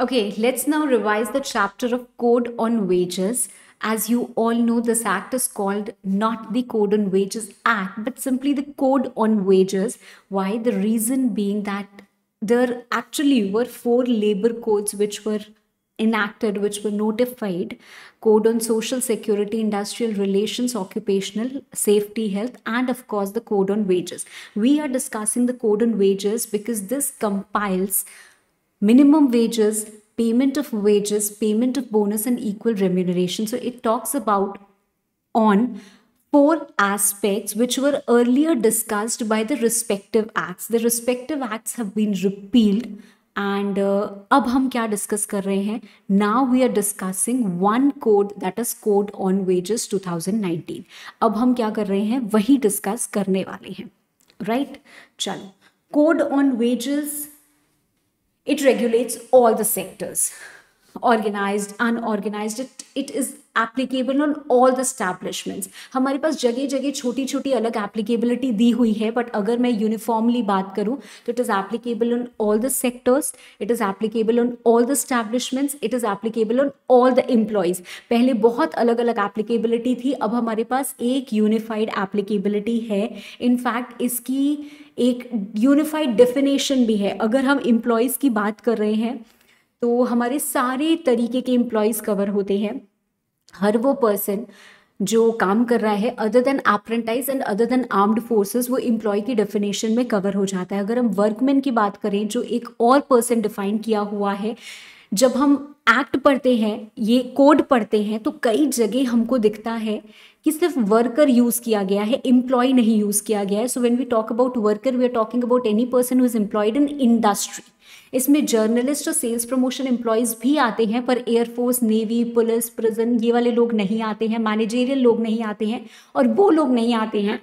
Okay, let's now revise the chapter of Code on Wages. As you all know, this act is called not the Code on Wages Act, but simply the Code on Wages. Why? The reason being that there actually were four labor codes which were enacted, which were notified Code on Social Security, Industrial Relations, Occupational Safety, Health, and of course, the Code on Wages. We are discussing the Code on Wages because this compiles minimum wages, payment of wages, payment of bonus, and equal remuneration. So it talks about on four aspects which were earlier discussed by the respective acts. The respective acts have been repealed. and uh, अब हम क्या discuss कर रहे हैं one code that is discussing on wages 2019 अब हम क्या कर रहे हैं वही डिस्कस करने वाले हैं right? चलो Code on Wages it regulates all the sectors organized unorganized it, it is applicable on all the establishments हमारे पास जगह जगह छोटी छोटी अलग एप्लीकेबिलिटी दी हुई है बट अगर मैं यूनिफॉर्मली बात करूँ तो it is applicable on all the sectors it is applicable on all the establishments it is applicable on all the employees पहले बहुत अलग अलग एप्लीकेबिलिटी थी अब हमारे पास एक यूनिफाइड एप्लीकेबिलिटी है इनफैक्ट इसकी एक यूनिफाइड डेफिनेशन भी है अगर हम एम्प्लॉयज़ की बात कर रहे हैं तो हमारे सारे तरीके के एम्प्लॉयज़ कवर होते हैं हर वो पर्सन जो काम कर रहा है other than apprentice and other than armed forces वो एम्प्लॉय की डेफिनेशन में कवर हो जाता है अगर हम वर्कमैन की बात करें जो एक और पर्सन डिफाइन किया हुआ है जब हम एक्ट पढ़ते हैं ये कोड पढ़ते हैं तो कई जगह हमको दिखता है कि सिर्फ वर्कर यूज़ किया गया है एम्प्लॉय नहीं यूज़ किया गया है so when we talk about worker we are talking about any person who is employed in industry इसमें जर्नलिस्ट और सेल्स प्रमोशन एम्प्लॉयज़ भी आते हैं पर एयरफोर्स नेवी पुलिस प्रिजन ये वाले लोग नहीं आते हैं मैनेजेरियल लोग नहीं आते हैं और वो लोग नहीं आते हैं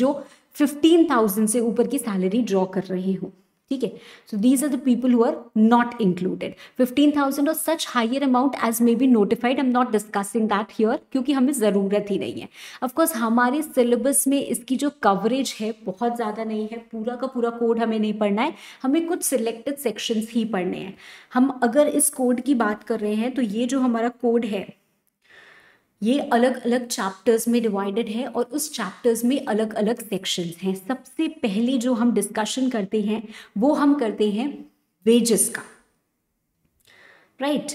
जो फिफ्टीन थाउजेंड से ऊपर की सैलरी ड्रॉ कर रहे हों ठीक है so these are the people who are not included fifteen thousand और such higher amount as may be notified I am not discussing that here क्योंकि हमें ज़रूरत ही नहीं है अफकोर्स हमारे सिलेबस में इसकी जो कवरेज है बहुत ज़्यादा नहीं है पूरा का पूरा कोड हमें नहीं पढ़ना है हमें कुछ सिलेक्टेड सेक्शंस ही पढ़ने हैं हम अगर इस कोड की बात कर रहे हैं तो ये जो हमारा कोड है ये अलग अलग चैप्टर्स में डिवाइडेड है और उस चैप्टर्स में अलग अलग सेक्शंस हैं सबसे पहले जो हम डिस्कशन करते हैं वो हम करते हैं वेजेस का right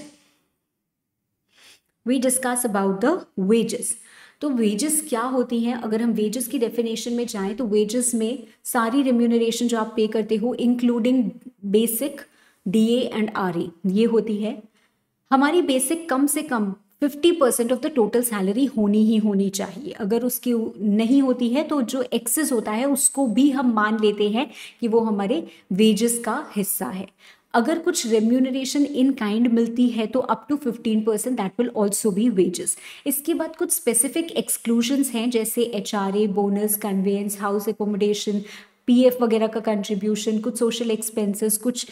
we discuss about the wages तो वेजेस क्या होती हैं अगर हम वेजेस की डेफिनेशन में जाएं तो वेजेस में सारी रिम्यूनरेशन जो आप पे करते हो including basic DA and RA ये होती है हमारी बेसिक कम से कम fifty percent of the total salary होनी ही होनी चाहिए अगर उसकी नहीं होती है तो जो एक्सेस होता है उसको भी हम मान लेते हैं कि वो हमारे वेजेस का हिस्सा है अगर कुछ रेम्यूनरेशन इन काइंड मिलती है तो up to fifteen percent that will also भी वेजेस इसके बाद कुछ स्पेसिफिक एक्सक्लूजन्स हैं जैसे H R A bonus conveyance house accommodation PF वगैरह का कंट्रीब्यूशन कुछ सोशल एक्सपेंसेस कुछ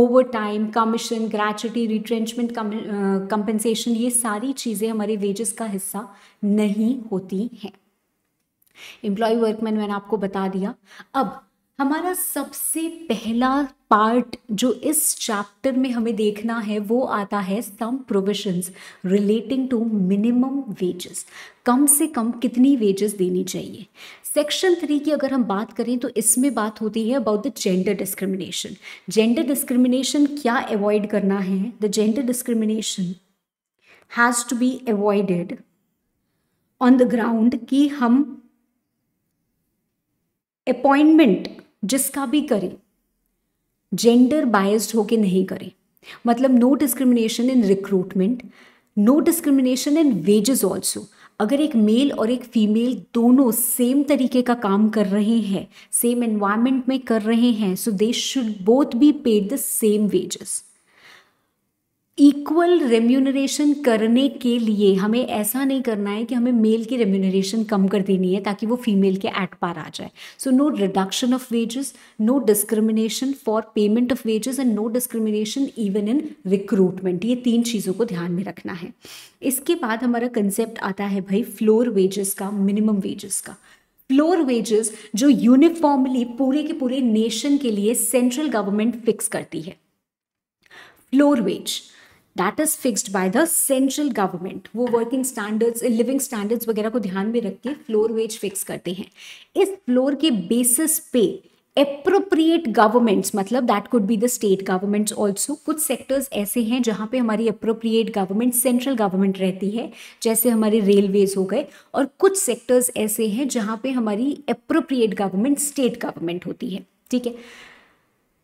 overtime commission gratuity retrenchment compensation ये सारी चीज़ें हमारे वेजेस का हिस्सा नहीं होती हैं एम्प्लॉय वर्कमैन मैंने आपको बता दिया अब हमारा सबसे पहला पार्ट जो इस चैप्टर में हमें देखना है वो आता है some provisions relating to minimum wages कम से कम कितनी वेजेस देनी चाहिए सेक्शन थ्री की अगर हम बात करें तो इसमें बात होती है about the gender discrimination gender discrimination क्या अवॉइड करना है the gender discrimination has to be avoided on the ground कि हम अपॉइंटमेंट जिसका भी करें जेंडर बायस्ड होके नहीं करें मतलब no discrimination in recruitment no discrimination in wages also अगर एक मेल और एक फीमेल दोनों सेम तरीके का काम कर रहे हैं सेम एनवायरमेंट में कर रहे हैं so they should both be paid the same wages equal remuneration करने के लिए हमें ऐसा नहीं करना है कि हमें मेल की रेम्यूनरेशन कम कर देनी है ताकि वो फीमेल के एट पार आ जाए so no reduction of wages no discrimination for payment of wages and no discrimination even in recruitment ये तीन चीज़ों को ध्यान में रखना है इसके बाद हमारा कंसेप्ट आता है भाई फ्लोर वेजेस का मिनिमम वेजेस का फ्लोर वेजेस जो यूनिफॉर्मली पूरे के पूरे नेशन के लिए सेंट्रल गवर्नमेंट फिक्स करती है floor wage that is fixed by the central government वो वर्किंग स्टैंडर्ड्स लिविंग स्टैंडर्ड्स वगैरह को ध्यान में रख के फ्लोर वेज फिक्स करते हैं इस फ्लोर के बेसिस पे अप्रोप्रिएट गवर्नमेंट्स मतलब that could be the state governments also कुछ सेक्टर्स ऐसे हैं जहाँ पे हमारी अप्रोप्रिएट गवर्नमेंट सेंट्रल गवर्नमेंट रहती है जैसे हमारे रेलवेज हो गए और कुछ सेक्टर्स ऐसे हैं जहाँ पे हमारी अप्रोप्रिएट गवर्नमेंट स्टेट गवर्नमेंट होती है ठीक है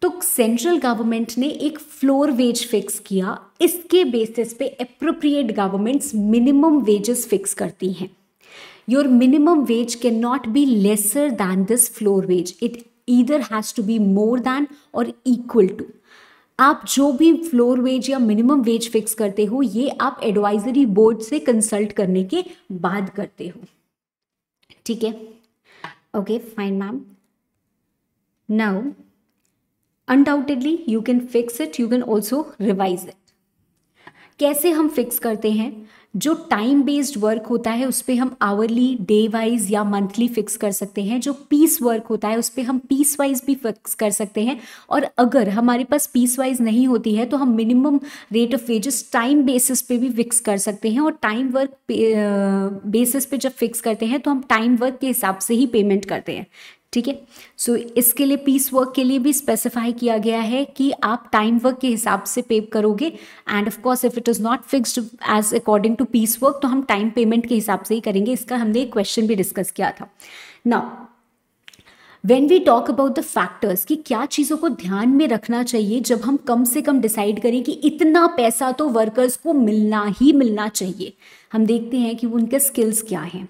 तो सेंट्रल गवर्नमेंट ने एक फ्लोर वेज फिक्स किया इसके बेसिस पे appropriate governments minimum wages fix करती हैं your minimum wage can not be lesser than this floor wage it either has to be more than or equal to आप जो भी फ्लोर वेज या minimum wage fix करते हो ये आप एडवाइजरी बोर्ड से कंसल्ट करने के बाद करते हो ठीक है okay fine ma'am now undoubtedly you can fix it you can also revise it कैसे हम फिक्स करते हैं जो टाइम बेस्ड वर्क होता है उस पर हम आवरली डे वाइज या मंथली फिक्स कर सकते हैं जो पीस वर्क होता है उस पर हम पीस वाइज भी फिक्स कर सकते हैं और अगर हमारे पास पीस वाइज नहीं होती है तो हम minimum rate of wages time basis पे भी फिक्स कर सकते हैं और टाइम वर्क बेसिस पे जब फिक्स करते हैं तो हम टाइम वर्क के हिसाब से ही पेमेंट करते हैं ठीक है सो इसके लिए पीस वर्क के लिए भी स्पेसिफाई किया गया है कि आप टाइम वर्क के हिसाब से पे करोगे and of course if it is not fixed as according to piece work तो हम टाइम पेमेंट के हिसाब से ही करेंगे इसका हमने एक क्वेश्चन भी डिस्कस किया था now when we talk about the factors कि क्या चीज़ों को ध्यान में रखना चाहिए जब हम कम से कम डिसाइड करें कि इतना पैसा तो वर्कर्स को मिलना ही मिलना चाहिए हम देखते हैं कि उनके स्किल्स क्या हैं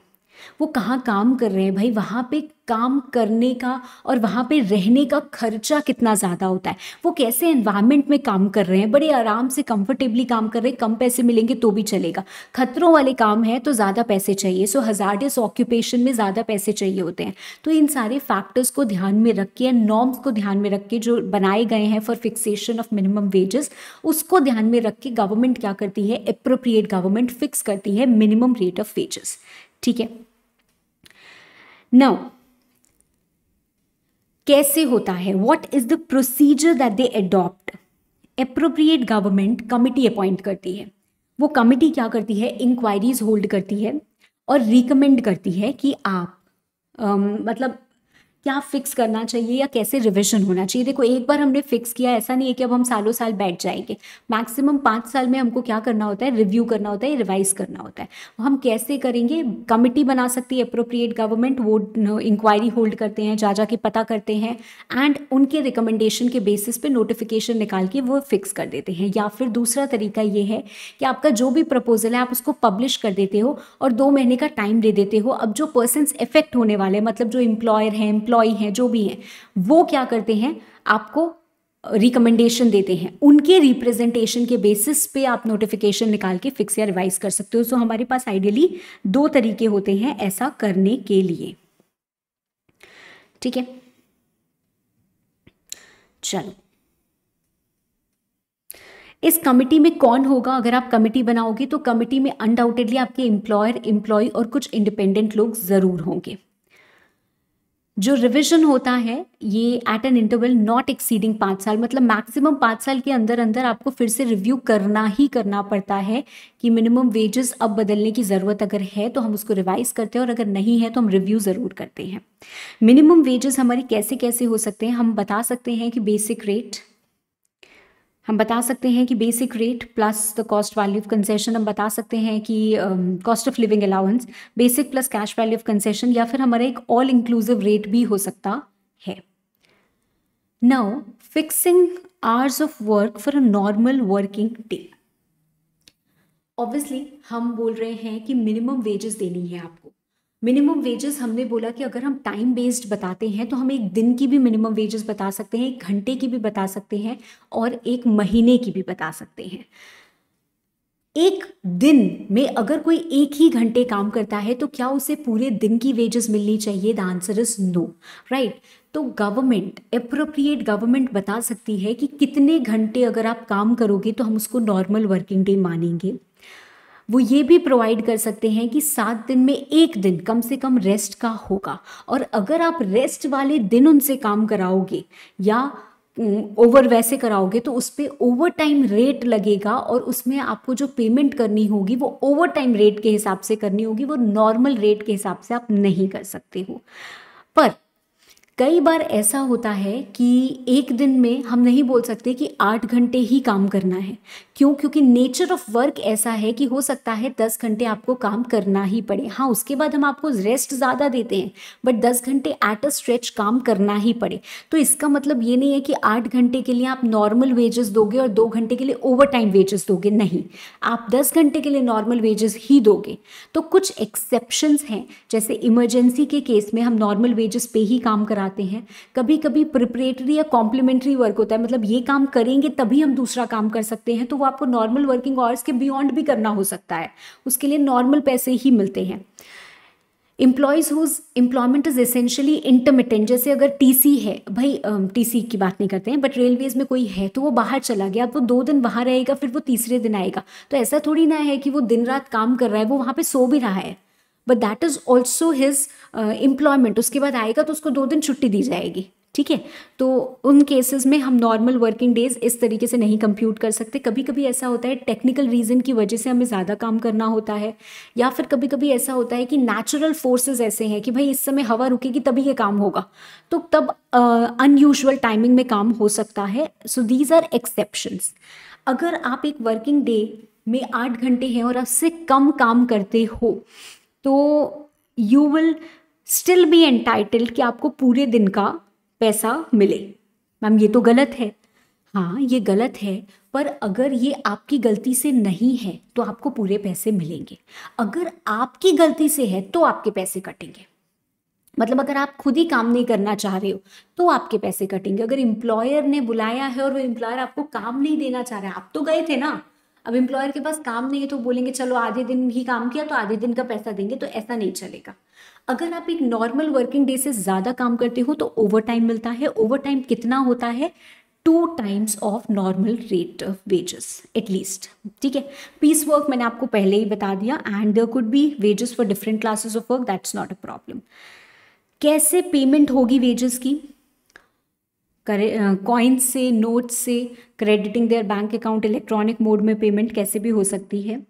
वो कहाँ काम कर रहे हैं भाई वहाँ पे काम करने का और वहाँ पे रहने का खर्चा कितना ज़्यादा होता है वो कैसे एनवायरनमेंट में काम कर रहे हैं बड़े आराम से कंफर्टेबली काम कर रहे हैं कम पैसे मिलेंगे तो भी चलेगा खतरों वाले काम है तो ज़्यादा पैसे चाहिए सो हजार्डस ऑक्यूपेशन में ज़्यादा पैसे चाहिए होते हैं तो इन सारे फैक्टर्स को ध्यान में रख के नॉर्म्स को ध्यान में रख के जो बनाए गए हैं for fixation of minimum wages उसको ध्यान में रख के गवर्नमेंट क्या करती है अप्रोप्रिएट गवर्नमेंट फिक्स करती है मिनिमम रेट ऑफ वेजेस ठीक है नाउ कैसे होता है what is the procedure that they adopt appropriate government committee appoint करती है वो कमिटी क्या करती है इंक्वायरीज होल्ड करती है और रिकमेंड करती है कि आप अम, मतलब क्या फिक्स करना चाहिए या कैसे रिविजन होना चाहिए देखो एक बार हमने फिक्स किया ऐसा नहीं है कि अब हम सालों साल बैठ जाएंगे मैक्सिमम पाँच साल में हमको क्या करना होता है रिव्यू करना होता है रिवाइज करना होता है हम कैसे करेंगे कमिटी बना सकती है अप्रोप्रिएट गवर्नमेंट वो इंक्वायरी होल्ड करते हैं जा जाके पता करते हैं एंड उनके रिकमेंडेशन के बेसिस पे नोटिफिकेशन निकाल के वो फिक्स कर देते हैं या फिर दूसरा तरीका ये है कि आपका जो भी प्रपोजल है आप उसको पब्लिश कर देते हो और दो महीने का टाइम दे देते हो अब जो पर्सन इफेक्ट होने वाले मतलब जो इम्प्लॉयर है एम्प्लॉय हैं जो भी हैं वो क्या करते हैं आपको रिकमेंडेशन देते हैं उनके रिप्रेजेंटेशन के बेसिस पे आप नोटिफिकेशन निकाल के फिक्स या रिवाइज कर सकते हो सो हमारे पास आइडियली दो तरीके होते हैं ऐसा करने के लिए ठीक है चलो इस कमिटी में कौन होगा अगर आप कमिटी बनाओगे तो कमिटी में अनडाउटेडली आपके एम्प्लॉयर एम्प्लॉय और कुछ इंडिपेंडेंट लोग ज़रूर होंगे जो रिविजन होता है ये at an interval not exceeding पाँच साल मतलब मैक्सिमम पाँच साल के अंदर अंदर आपको फिर से रिव्यू करना ही करना पड़ता है कि मिनिमम वेजेस अब बदलने की ज़रूरत अगर है तो हम उसको रिवाइज़ करते हैं और अगर नहीं है तो हम रिव्यू ज़रूर करते हैं मिनिमम वेजेस हमारे कैसे कैसे हो सकते हैं हम बता सकते हैं कि बेसिक रेट हम बता सकते हैं कि basic rate plus the cost value of concession हम बता सकते हैं कि cost of living allowance basic plus cash value of concession या फिर हमारा एक ऑल इंक्लूसिव रेट भी हो सकता है now fixing hours of work for a normal working day obviously हम बोल रहे हैं कि मिनिमम वेजेस देनी है आपको मिनिमम वेजेस हमने बोला कि अगर हम टाइम बेस्ड बताते हैं तो हम एक दिन की भी मिनिमम वेजेस बता सकते हैं एक घंटे की भी बता सकते हैं और एक महीने की भी बता सकते हैं एक दिन में अगर कोई एक ही घंटे काम करता है तो क्या उसे पूरे दिन की वेजेस मिलनी चाहिए the answer is no right तो गवर्नमेंट अप्रोप्रिएट गवर्नमेंट बता सकती है कि कितने घंटे अगर आप काम करोगे तो हम उसको नॉर्मल वर्किंग डे मानेंगे वो ये भी प्रोवाइड कर सकते हैं कि सात दिन में एक दिन कम से कम रेस्ट का होगा और अगर आप रेस्ट वाले दिन उनसे काम कराओगे या ओवर वैसे कराओगे तो उस पर ओवर टाइम रेट लगेगा और उसमें आपको जो पेमेंट करनी होगी वो ओवर टाइम रेट के हिसाब से करनी होगी वो नॉर्मल रेट के हिसाब से आप नहीं कर सकते हो पर कई बार ऐसा होता है कि एक दिन में हम नहीं बोल सकते कि आठ घंटे ही काम करना है क्यों क्योंकि नेचर ऑफ वर्क ऐसा है कि हो सकता है दस घंटे आपको काम करना ही पड़े हाँ उसके बाद हम आपको रेस्ट ज़्यादा देते हैं बट दस घंटे एट अ स्ट्रेच काम करना ही पड़े तो इसका मतलब ये नहीं है कि आठ घंटे के लिए आप नॉर्मल वेजेस दोगे और दो घंटे के लिए ओवर टाइम वेजेस दोगे नहीं आप दस घंटे के लिए नॉर्मल वेजेस ही दोगे तो कुछ एक्सेप्शंस हैं जैसे इमरजेंसी के केस में हम नॉर्मल वेजेस पे ही काम कराते हैं कभी कभी प्रिपरेटरी या कॉम्प्लीमेंट्री वर्क होता है मतलब ये काम करेंगे तभी हम दूसरा काम कर सकते हैं तो वो आपको नॉर्मल वर्किंग आवर्स के बियॉन्ड भी करना हो सकता है उसके लिए नॉर्मल पैसे ही मिलते हैं employees whose employment is essentially intermittent जैसे अगर सी है भाई सी की बात नहीं करते हैं बट रेलवेज़ में कोई है तो वो बाहर चला गया अब दो दिन बाहर रहेगा फिर वो तीसरे दिन आएगा तो ऐसा थोड़ी ना है कि वो दिन रात काम कर रहा है वो वहाँ पर सो भी रहा है but that is also his employment उसके बाद आएगा तो उसको दो दिन छुट्टी दी जाएगी ठीक है तो उन केसेस में हम नॉर्मल वर्किंग डेज इस तरीके से नहीं कंप्यूट कर सकते कभी कभी ऐसा होता है टेक्निकल रीज़न की वजह से हमें ज़्यादा काम करना होता है या फिर कभी कभी ऐसा होता है कि नेचुरल फोर्सेज ऐसे हैं कि भाई इस समय हवा रुकेगी तभी ये काम होगा तो तब अनयूजल uh, टाइमिंग में काम हो सकता है सो दीज आर एक्सेप्शंस अगर आप एक वर्किंग डे में आठ घंटे हैं और आपसे कम काम करते हो तो you will still be entitled कि आपको पूरे दिन का पैसा मिले मैम ये तो गलत है हाँ ये गलत है पर अगर ये आपकी गलती से नहीं है तो आपको पूरे पैसे मिलेंगे अगर आपकी गलती से है तो आपके पैसे कटेंगे मतलब अगर आप खुद ही काम नहीं करना चाह रहे हो तो आपके पैसे कटेंगे अगर इम्प्लॉयर ने बुलाया है और वो इम्प्लॉयर आपको काम नहीं देना चाह रहा है आप तो गए थे ना अब एम्प्लॉयर के पास काम नहीं है तो बोलेंगे चलो आधे दिन ही काम किया तो आधे दिन का पैसा देंगे तो ऐसा नहीं चलेगा अगर आप एक नॉर्मल वर्किंग डे से ज़्यादा काम करते हो तो ओवर टाइम मिलता है ओवर टाइम कितना होता है two times of normal rate of wages at least ठीक है पीस वर्क मैंने आपको पहले ही बता दिया and there could be wages for different classes of work that's not a problem कैसे पेमेंट होगी वेजेस की कॉइन्स से नोट्स से crediting their bank account electronic mode में पेमेंट कैसे भी हो सकती है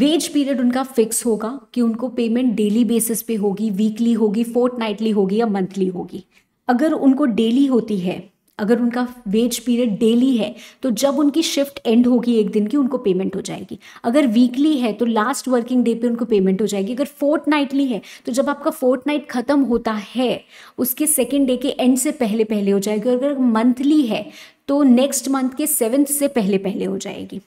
वेज पीरियड उनका फिक्स होगा कि उनको पेमेंट डेली बेसिस पे होगी वीकली होगी फोर्थ नाइटली होगी या मंथली होगी अगर उनको डेली होती है अगर उनका वेज पीरियड डेली है तो जब उनकी शिफ्ट एंड होगी एक दिन की उनको पेमेंट हो जाएगी अगर वीकली है तो लास्ट वर्किंग डे पे उनको पेमेंट हो जाएगी अगर फोर्थ नाइटली है तो जब आपका फोर्थ नाइट ख़त्म होता है उसके सेकेंड डे के एंड से पहले पहले हो जाएगी और अगर मंथली है तो नेक्स्ट मंथ के सेवेंथ से पहले पहले हो जाएगी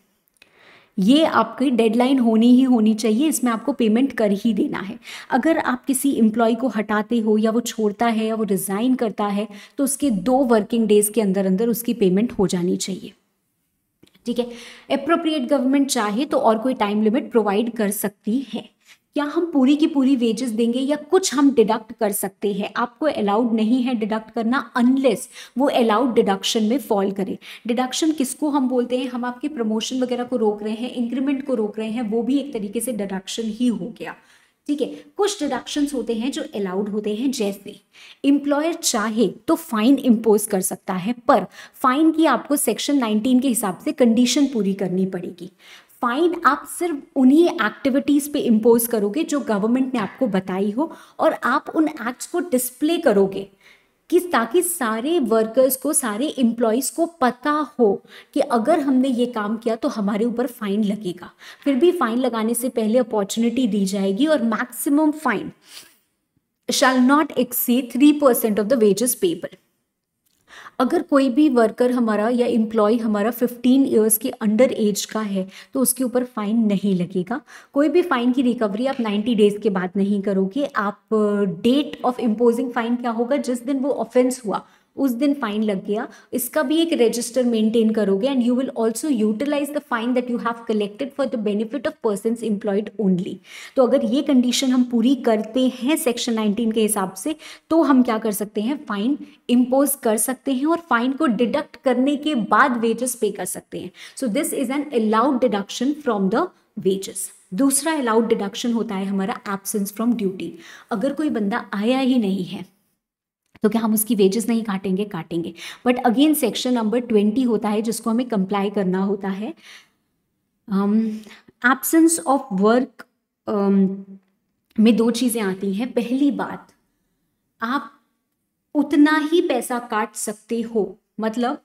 ये आपकी डेडलाइन होनी ही होनी चाहिए इसमें आपको पेमेंट कर ही देना है अगर आप किसी एम्प्लॉय को हटाते हो या वो छोड़ता है या वो रिज़ाइन करता है तो उसके दो वर्किंग डेज़ के अंदर अंदर उसकी पेमेंट हो जानी चाहिए ठीक है अप्रोप्रिएट गवर्नमेंट चाहे तो और कोई टाइम लिमिट प्रोवाइड कर सकती है क्या हम पूरी की पूरी वेजेस देंगे या कुछ हम डिडक्ट कर सकते हैं आपको अलाउड नहीं है डिडक्ट करना अनलेस वो अलाउड डिडक्शन में फॉल करे डिडक्शन किसको हम बोलते हैं हम आपके प्रमोशन वगैरह को रोक रहे हैं इंक्रीमेंट को रोक रहे हैं वो भी एक तरीके से डिडक्शन ही हो गया ठीक है कुछ डिडक्शंस होते हैं जो अलाउड होते हैं जैसे इम्प्लॉयर चाहे तो फाइन इम्पोज कर सकता है पर फाइन की आपको सेक्शन 19 के हिसाब से कंडीशन पूरी करनी पड़ेगी फ़ाइन आप सिर्फ उन्हीं एक्टिविटीज़ पे इम्पोज करोगे जो गवर्नमेंट ने आपको बताई हो और आप उन एक्ट्स को डिस्प्ले करोगे कि ताकि सारे वर्कर्स को सारे एम्प्लॉयज़ को पता हो कि अगर हमने ये काम किया तो हमारे ऊपर फ़ाइन लगेगा फिर भी फ़ाइन लगाने से पहले अपॉर्चुनिटी दी जाएगी और maximum fine not exceed three percent of the wages paper अगर कोई भी वर्कर हमारा या एम्प्लॉय हमारा 15 इयर्स के अंडर एज का है तो उसके ऊपर फ़ाइन नहीं लगेगा कोई भी फ़ाइन की रिकवरी आप 90 डेज़ के बाद नहीं करोगे आप डेट ऑफ इम्पोजिंग फ़ाइन क्या होगा जिस दिन वो ऑफेंस हुआ उस दिन फाइन लग गया इसका भी एक रजिस्टर मेंटेन करोगे and you will also utilise the fine that you have collected for the benefit of person employed only तो अगर ये कंडीशन हम पूरी करते हैं सेक्शन नाइनटीन के हिसाब से तो हम क्या कर सकते हैं फाइन इम्पोज कर सकते हैं और फाइन को डिडक्ट करने के बाद वेजेस पे कर सकते हैं so this is an allowed deduction from the wages दूसरा अलाउड डिडक्शन होता है हमारा एबसेंस फ्रॉम ड्यूटी अगर कोई बंदा आया ही नहीं है तो क्या हम उसकी वेजेस नहीं काटेंगे काटेंगे but again section number twenty होता है जिसको हमें कंप्लाई करना होता है एब्सेंस ऑफ वर्क में दो चीज़ें आती हैं पहली बात आप उतना ही पैसा काट सकते हो मतलब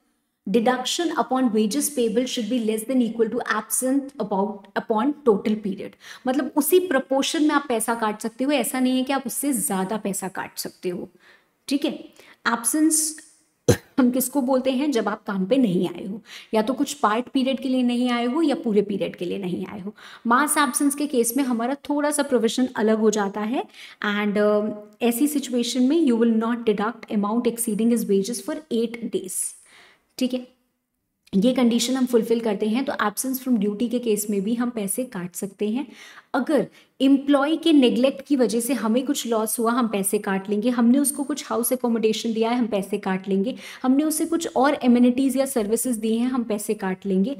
deduction upon wages payable should be less than equal to absent about upon total period मतलब उसी प्रपोर्शन में आप पैसा काट सकते हो ऐसा नहीं है कि आप उससे ज़्यादा पैसा काट सकते हो ठीक है एबसेंस हम किसको बोलते हैं जब आप काम पे नहीं आए हो या तो कुछ पार्ट पीरियड के लिए नहीं आए हो या पूरे पीरियड के लिए नहीं आए हो मास एब्सेंस के केस में हमारा थोड़ा सा प्रोविजन अलग हो जाता है एंड uh, ऐसी सिचुएशन में you will not deduct amount exceeding is wages for eight days ठीक है ये कंडीशन हम फुलफिल करते हैं तो एबसेंस फ्रॉम ड्यूटी के केस में भी हम पैसे काट सकते हैं अगर एम्प्लॉय के नेग्लेक्ट की वजह से हमें कुछ लॉस हुआ हम पैसे काट लेंगे हमने उसको कुछ हाउस एकोमोडेशन दिया है हम पैसे काट लेंगे हमने उसे कुछ और एम्यूनिटीज़ या सर्विसेज दी हैं हम पैसे काट लेंगे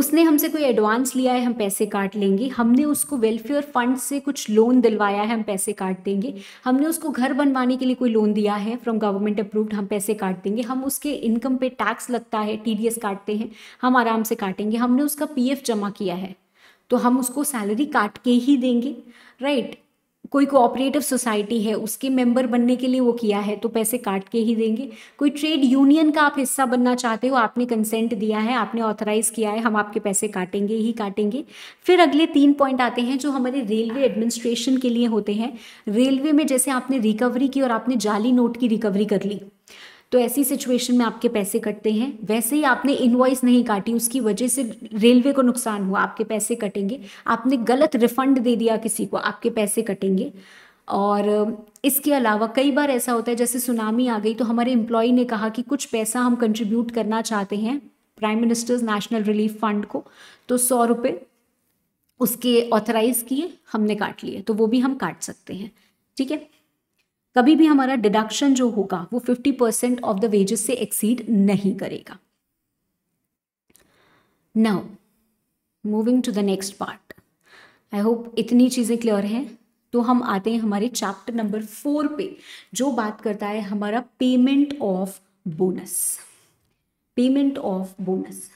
उसने हमसे कोई एडवांस लिया है हम पैसे काट लेंगे हमने उसको वेलफेयर फंड से कुछ लोन दिलवाया है हम पैसे काट देंगे हमने उसको घर बनवाने के लिए कोई लोन दिया है फ्रॉम गवर्नमेंट अप्रूव्ड हम पैसे काट देंगे हम उसके इनकम पे टैक्स लगता है टी काटते हैं हम आराम से काटेंगे हमने उसका पी जमा किया है तो हम उसको सैलरी काट के ही देंगे राइट कोई कोऑपरेटिव सोसाइटी है उसके मेंबर बनने के लिए वो किया है तो पैसे काट के ही देंगे कोई ट्रेड यूनियन का आप हिस्सा बनना चाहते हो आपने कंसेंट दिया है आपने ऑथराइज किया है हम आपके पैसे काटेंगे ही काटेंगे फिर अगले तीन पॉइंट आते हैं जो हमारे रेलवे एडमिनिस्ट्रेशन के लिए होते हैं रेलवे में जैसे आपने रिकवरी की और आपने जाली नोट की रिकवरी कर ली तो ऐसी सिचुएशन में आपके पैसे कटते हैं वैसे ही आपने इनवॉइस नहीं काटी उसकी वजह से रेलवे को नुकसान हुआ आपके पैसे कटेंगे आपने गलत रिफंड दे दिया किसी को आपके पैसे कटेंगे और इसके अलावा कई बार ऐसा होता है जैसे सुनामी आ गई तो हमारे एम्प्लॉई ने कहा कि कुछ पैसा हम कंट्रीब्यूट करना चाहते हैं prime minister's national relief fund को तो सौ रुपये उसके ऑथराइज किए हमने काट लिए तो वो भी हम काट सकते हैं ठीक है कभी भी हमारा डिडक्शन जो होगा वो 50 परसेंट ऑफ द वेजेस से एक्सीड नहीं करेगा now moving to the next part I hope इतनी चीज़ें क्लियर हैं तो हम आते हैं हमारे चैप्टर नंबर फोर पे जो बात करता है हमारा payment of bonus payment of bonus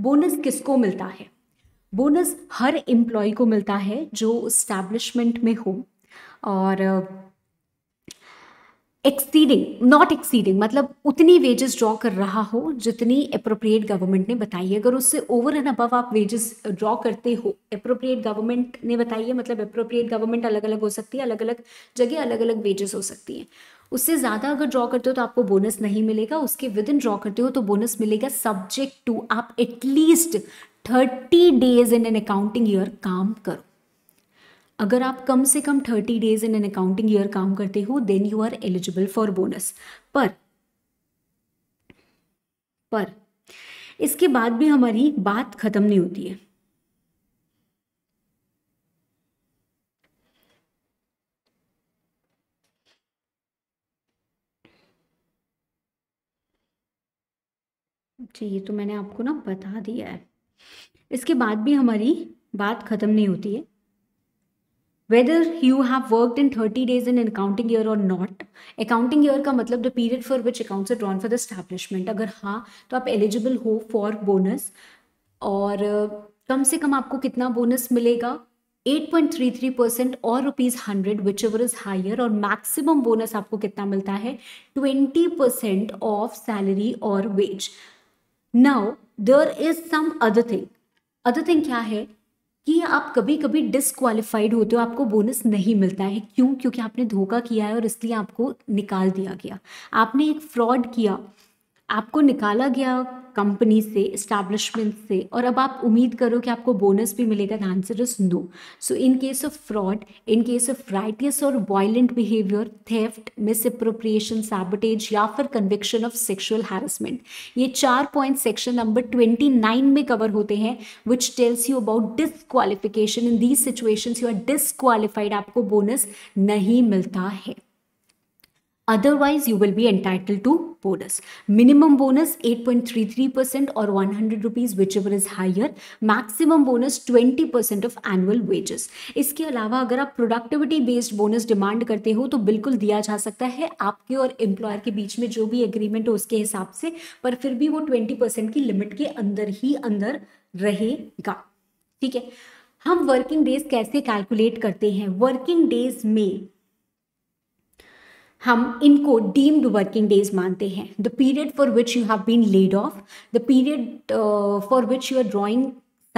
bonus किसको मिलता है बोनस हर एम्प्लॉय को मिलता है जो स्टैब्लिशमेंट में हो और एक्सीडिंग नॉट एक्सीडिंग मतलब उतनी वेजेस ड्रॉ कर रहा हो जितनी अप्रोप्रिएट गवर्नमेंट ने बताई है अगर उससे ओवर एंड अबव आप वेजेस ड्रॉ करते हो अप्रोप्रिएट गवर्नमेंट ने बताई है मतलब अप्रोप्रिएट गवर्नमेंट अलग अलग हो सकती है अलग अलग जगह अलग अलग वेजेस हो सकती हैं उससे ज़्यादा अगर ड्रॉ करते हो तो आपको बोनस नहीं मिलेगा उसके विद इन ड्रॉ करते हो तो बोनस मिलेगा सब्जेक्ट टू आप at least thirty days in an accounting year काम करो अगर आप कम से कम thirty days in an accounting year काम करते हो then you are eligible for bonus पर पर इसके बाद भी हमारी बात खत्म नहीं होती है ये तो मैंने आपको ना बता दिया है इसके बाद भी हमारी बात ख़त्म नहीं होती है whether you have worked in 30 days in an accounting year or not accounting year ka matlab the period for which accounts are drawn for the establishment agar ha to aap eligible ho for bonus aur uh, kam se kam aapko kitna bonus milega 8.33 or rupees 100 whichever is higher or maximum bonus aapko kitna milta hai 20 of salary or wage now there is some other thing other thing kya hai कि आप कभी कभी disqualified होते हो आपको bonus नहीं मिलता है क्यों क्योंकि आपने धोखा किया है और इसलिए आपको निकाल दिया गया आपने एक फ्रॉड किया आपको निकाला गया कंपनी से इस्टेब्लिशमेंट से और अब आप उम्मीद करो कि आपको बोनस भी मिलेगा the answer is no so in case of fraud in case of riotous और violent behaviour theft misappropriation sabotage या फिर कन्विक्शन ऑफ सेक्शुअल हैरेसमेंट ये चार point section number twenty nine में कवर होते हैं which tells you about disqualification in these situation you are disqualified आपको bonus नहीं मिलता है otherwise you will be entitled to bonus minimum bonus 8.33% or 100 rupees whichever is higher maximum bonus 20% of annual wages इसके अलावा अगर आप productivity based bonus demand करते हो तो बिल्कुल दिया जा सकता है आपके और एम्प्लॉयर के बीच में जो भी एग्रीमेंट हो उसके हिसाब से पर फिर भी वो ट्वेंटी परसेंट की लिमिट के अंदर ही अंदर रहेगा ठीक है हम वर्किंग डेज कैसे कैलकुलेट करते हैं वर्किंग डेज में हम इनको डीम्ड वर्किंग डेज मानते हैं the period for which you have been laid off the period for which you are drawing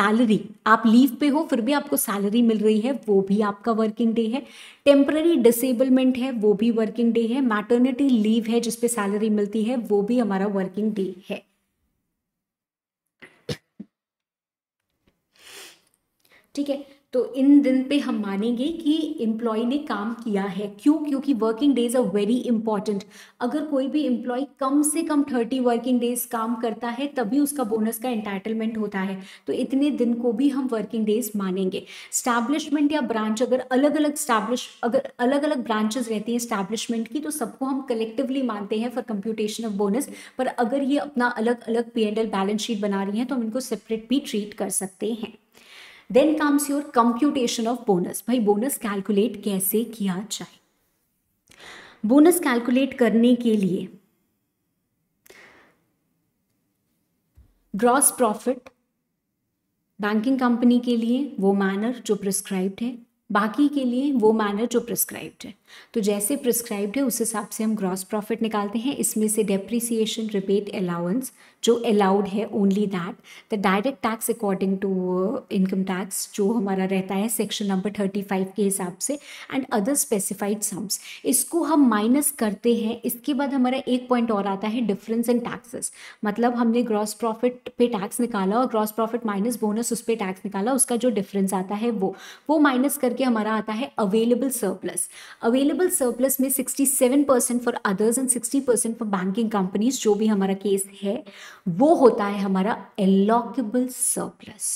salary आप लीव पे हो फिर भी आपको सैलरी मिल रही है वो भी आपका वर्किंग डे है टेम्पररी डिसेबलमेंट है वो भी वर्किंग डे है मैटर्निटी लीव है जिसपे सैलरी मिलती है वो भी हमारा वर्किंग डे है ठीक है तो इन दिन पे हम मानेंगे कि एम्प्लॉय ने काम किया है क्यों क्योंकि working days are very important अगर कोई भी एम्प्लॉय कम से कम थर्टी वर्किंग डेज काम करता है तभी उसका बोनस का एंटाइटलमेंट होता है तो इतने दिन को भी हम वर्किंग डेज मानेंगे स्टैब्लिशमेंट या ब्रांच अगर अलग अलग स्टैब्लिश अगर अलग अलग ब्रांचेज रहती हैं स्टैब्लिशमेंट की तो सबको हम कलेक्टिवली मानते हैं फॉर कंप्यूटेशन ऑफ बोनस पर अगर ये अपना अलग अलग P and L balance sheet बना रही हैं तो हम इनको सेपरेट भी ट्रीट कर सकते हैं then comes your computation of bonus भाई बोनस कैलकुलेट कैसे किया जाए बोनस कैलकुलेट करने के लिए ग्रॉस प्रॉफिट बैंकिंग कंपनी के लिए वो मैनर जो प्रिस्क्राइब्ड है बाकी के लिए वो मैनर जो प्रिस्क्राइब्ड है तो जैसे प्रिस्क्राइब्ड है उस हिसाब से हम ग्रॉस प्रॉफिट निकालते हैं इसमें से डेप्रिसिएशन रिबेट अलाउंस जो अलाउड है only that the direct tax according to income tax जो हमारा रहता है सेक्शन नंबर थर्टी फाइव के हिसाब से एंड अदर स्पेसिफाइड सम्स इसको हम माइनस करते हैं इसके बाद हमारा एक पॉइंट और आता है डिफरेंस इन टैक्सेस मतलब हमने ग्रॉस प्रॉफिट पे टैक्स निकाला और ग्रॉस प्रॉफिट माइनस बोनस उस पर टैक्स निकाला उसका जो डिफरेंस आता है वो वो माइनस करके हमारा आता है available surplus available available surplus में 67 percent for others and 60 percent for banking companies जो भी हमारा केस है वो होता है हमारा एलॉकेबल सरप्लस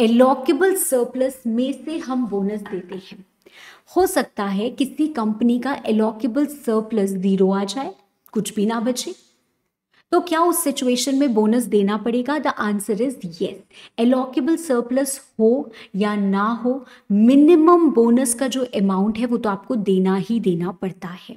एलॉकेबल सरप्लस में से हम बोनस देते हैं हो सकता है किसी कंपनी का एलॉकेबल सरप्लस जीरो आ जाए कुछ भी ना बचे तो क्या उस सिचुएशन में बोनस देना पड़ेगा the answer is yes allocable surplus हो या ना हो मिनिमम बोनस का जो अमाउंट है वो तो आपको देना ही देना पड़ता है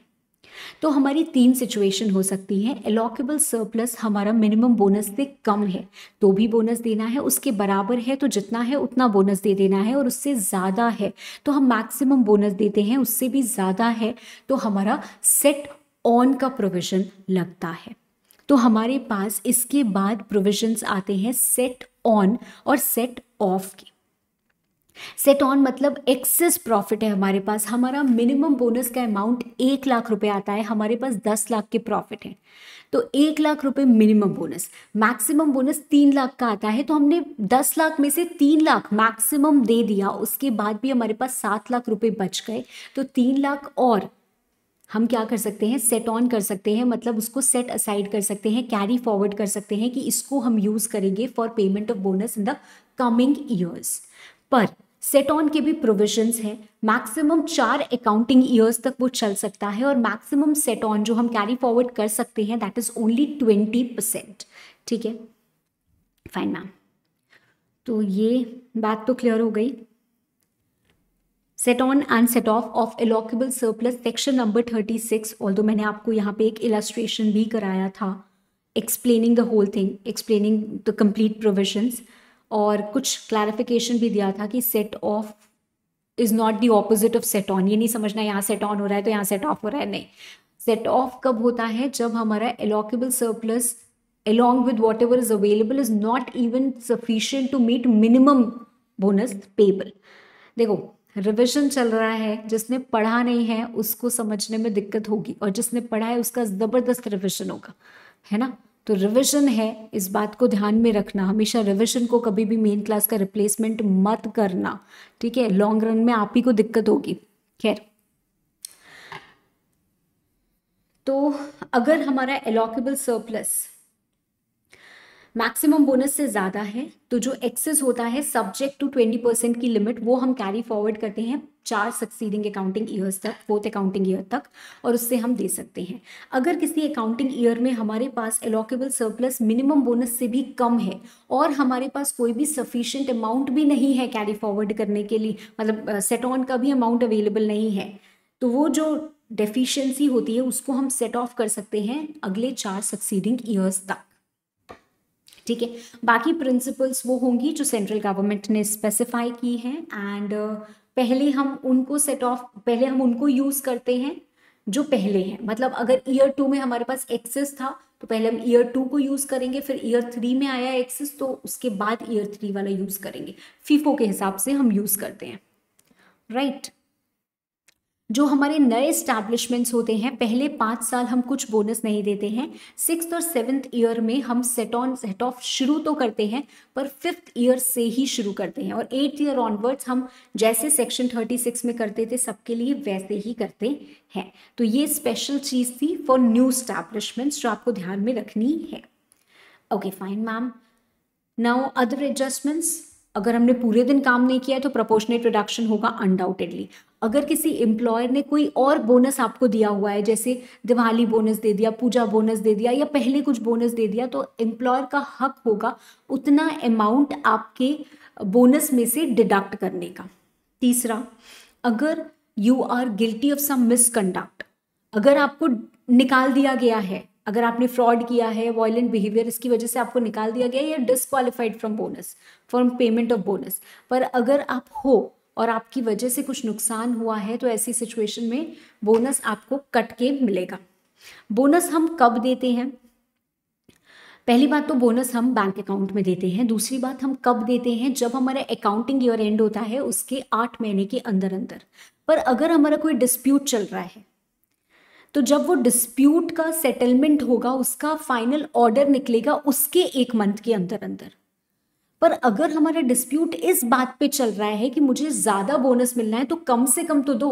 तो हमारी तीन सिचुएशन हो सकती हैं एलॉकेबल सरप्लस हमारा मिनिमम बोनस से कम है तो भी बोनस देना है उसके बराबर है तो जितना है उतना बोनस दे देना है और उससे ज़्यादा है तो हम मैक्सिमम बोनस देते हैं उससे भी ज़्यादा है तो हमारा सेट ऑन का प्रोविज़न लगता है तो हमारे पास इसके बाद प्रोविजंस आते हैं सेट ऑन और सेट ऑफ के सेट ऑन मतलब एक्सेस प्रॉफिट है हमारे पास हमारा मिनिमम बोनस का अमाउंट एक लाख रुपए आता है हमारे पास दस लाख के प्रॉफिट है तो एक लाख रुपए मिनिमम बोनस मैक्सिमम बोनस तीन लाख का आता है तो हमने दस लाख में से तीन लाख मैक्सिमम दे दिया उसके बाद भी हमारे पास सात लाख रुपए बच गए तो तीन लाख और हम क्या कर सकते हैं सेट ऑन कर सकते हैं मतलब उसको सेट असाइड कर सकते हैं कैरी फॉरवर्ड कर सकते हैं कि इसको हम यूज़ करेंगे for payment of bonus in the coming years पर सेट ऑन के भी प्रोविजंस हैं मैक्सिमम चार अकाउंटिंग ईयर्स तक वो चल सकता है और मैक्सिमम सेट ऑन जो हम कैरी फॉरवर्ड कर सकते हैं that is only twenty percent ठीक है फाइन मैम तो ये बात तो क्लियर हो गई set on and set off of allocable surplus section number thirty six all दो मैंने आपको यहाँ पे एक इलास्ट्रेशन भी कराया था explaining the whole thing explaining the complete provisions और कुछ क्लैरिफिकेशन भी दिया था कि set off is not the opposite of set on ये नहीं समझना यहाँ सेट ऑन हो रहा है तो यहाँ सेट ऑफ हो रहा है नहीं सेट ऑफ कब होता है जब हमारा allocable surplus with whatever is available is not even sufficient to meet minimum bonus payable देखो रिविजन चल रहा है जिसने पढ़ा नहीं है उसको समझने में दिक्कत होगी और जिसने पढ़ा है उसका ज़बरदस्त रिविजन होगा है ना तो रिविजन है इस बात को ध्यान में रखना हमेशा रिविजन को कभी भी मेन क्लास का रिप्लेसमेंट मत करना ठीक है लॉन्ग रन में आप ही को दिक्कत होगी खैर तो अगर हमारा एलोकेबल सरप्लस मैक्सिमम बोनस से ज़्यादा है तो जो एक्सेस होता है सब्जेक्ट टू ट्वेंटी परसेंट की लिमिट वो हम कैरी फॉरवर्ड करते हैं चार सक्सीडिंग अकाउंटिंग ईयर्स तक फोर्थ अकाउंटिंग ईयर तक और उससे हम दे सकते हैं अगर किसी अकाउंटिंग ईयर में हमारे पास एलोकेबल सरप्लस मिनिमम बोनस से भी कम है और हमारे पास कोई भी सफिशियंट अमाउंट भी नहीं है कैरी फॉरवर्ड करने के लिए मतलब सेट ऑन का भी अमाउंट अवेलेबल नहीं है तो वो जो डेफिशिएंसी होती है उसको हम सेट ऑफ कर सकते हैं अगले चार सक्सीडिंग ईयर्स तक ठीक है बाकी प्रिंसिपल्स वो होंगी जो सेंट्रल गवर्नमेंट ने स्पेसिफाई की हैं एंड uh, पहले हम उनको सेट ऑफ पहले हम उनको यूज़ करते हैं जो पहले हैं मतलब अगर ईयर टू में हमारे पास एक्सेस था तो पहले हम ईयर टू को यूज़ करेंगे फिर ईयर थ्री में आया एक्सेस तो उसके बाद ईयर थ्री वाला यूज़ करेंगे फीफो के हिसाब से हम यूज़ करते हैं राइट right. जो हमारे नए स्टैब्लिशमेंट्स होते हैं पहले पाँच साल हम कुछ बोनस नहीं देते हैं सिक्स और सेवन्थ ईयर में हम सेट ऑन सेट ऑफ शुरू तो करते हैं पर फिफ्थ ईयर से ही शुरू करते हैं और एट ईयर ऑनवर्ड्स हम जैसे सेक्शन थर्टी सिक्स में करते थे सबके लिए वैसे ही करते हैं तो ये स्पेशल चीज़ थी फॉर न्यू स्टैब्लिशमेंट्स जो आपको ध्यान में रखनी है okay fine ma'am now other adjustments अगर हमने पूरे दिन काम नहीं किया तो प्रपोर्शनेट रिडक्शन होगा अनडाउटेडली अगर किसी एम्प्लॉयर ने कोई और बोनस आपको दिया हुआ है जैसे दिवाली बोनस दे दिया पूजा बोनस दे दिया या पहले कुछ बोनस दे दिया तो एम्प्लॉयर का हक होगा उतना अमाउंट आपके बोनस में से डिडक्ट करने का तीसरा अगर you are guilty of some misconduct अगर आपको निकाल दिया गया है अगर आपने फ्रॉड किया है वॉयलेंट बिहेवियर इसकी वजह से आपको निकाल दिया गया या disqualified from bonus from payment of bonus पर अगर आप हो और आपकी वजह से कुछ नुकसान हुआ है तो ऐसी सिचुएशन में बोनस आपको कट के मिलेगा बोनस हम कब देते हैं पहली बात तो बोनस हम बैंक अकाउंट में देते हैं दूसरी बात हम कब देते हैं जब हमारा अकाउंटिंग ईयर एंड होता है उसके आठ महीने के अंदर अंदर पर अगर हमारा कोई डिस्प्यूट चल रहा है तो जब वो डिस्प्यूट का सेटलमेंट होगा उसका फाइनल ऑर्डर निकलेगा उसके एक मंथ के अंदर अंदर पर अगर हमारा डिस्प्यूट इस बात पे चल रहा है कि मुझे ज़्यादा बोनस मिलना है तो कम से कम तो दो